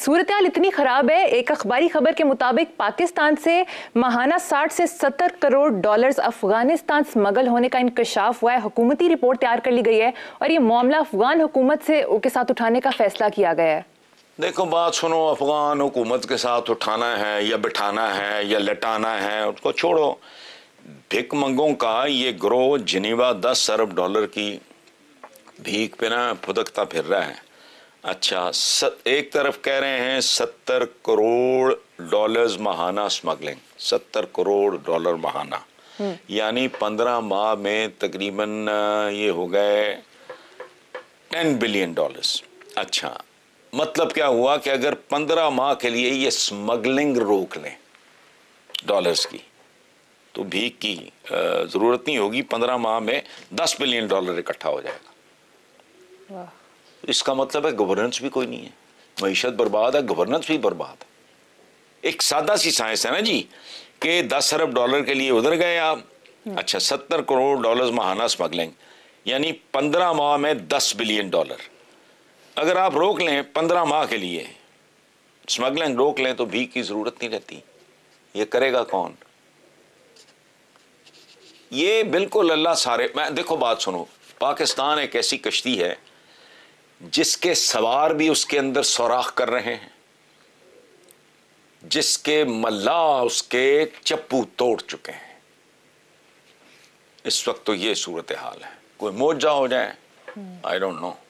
सूरत हाल इतनी ख़राब है एक अखबारी खबर के मुताबिक पाकिस्तान से महाना 60 से 70 करोड़ डॉलर्स अफगानिस्तान स्मगल होने का इंकशाफ हुआ है हुकूमती रिपोर्ट तैयार कर ली गई है और ये मामला अफगान हुकूमत से के साथ उठाने का फैसला किया गया है देखो बात सुनो अफगान हुकूमत के साथ उठाना है या बिठाना है या लटाना है उसको छोड़ो भिक मंगों का ये ग्रोह जिनीवा दस अरब डॉलर की भीख पे ना फुदकता फिर रहा है अच्छा सत, एक तरफ कह रहे हैं सत्तर करोड़ डॉलर्स महाना स्मगलिंग सत्तर करोड़ डॉलर महाना हम्म। यानी पंद्रह माह में तकरीबन ये हो गए टेन बिलियन डॉलर्स अच्छा मतलब क्या हुआ कि अगर पंद्रह माह के लिए ये स्मगलिंग रोक लें डॉलर्स की तो भीख की ज़रूरत नहीं होगी पंद्रह माह में दस बिलियन डॉलर इकट्ठा हो जाएगा इसका मतलब है गवर्नेंस भी कोई नहीं है मीशत बर्बाद है गवर्नेंस भी बर्बाद है एक सादा सी साइंस है ना जी कि दस अरब डॉलर के लिए उधर गए आप हम्म। अच्छा सत्तर करोड़ डॉलर महाना स्मगलिंग यानी पंद्रह माह में दस बिलियन डॉलर अगर आप रोक लें पंद्रह माह के लिए स्मगलिंग रोक लें तो भी की ज़रूरत नहीं रहती ये करेगा कौन ये बिल्कुल अल्लाह सारे मैं देखो बात सुनो पाकिस्तान एक ऐसी कश्ती है जिसके सवार भी उसके अंदर सौराख कर रहे हैं जिसके मल्ला उसके चप्पू तोड़ चुके हैं इस वक्त तो ये सूरत हाल है कोई मोजा हो जाए आई डोंट नो